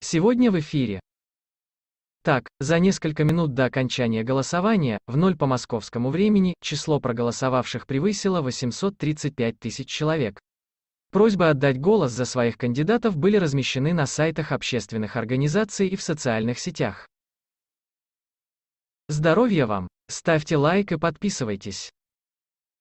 Сегодня в эфире. Так, за несколько минут до окончания голосования, в ноль по московскому времени, число проголосовавших превысило 835 тысяч человек. Просьбы отдать голос за своих кандидатов были размещены на сайтах общественных организаций и в социальных сетях. Здоровья вам! Ставьте лайк и подписывайтесь.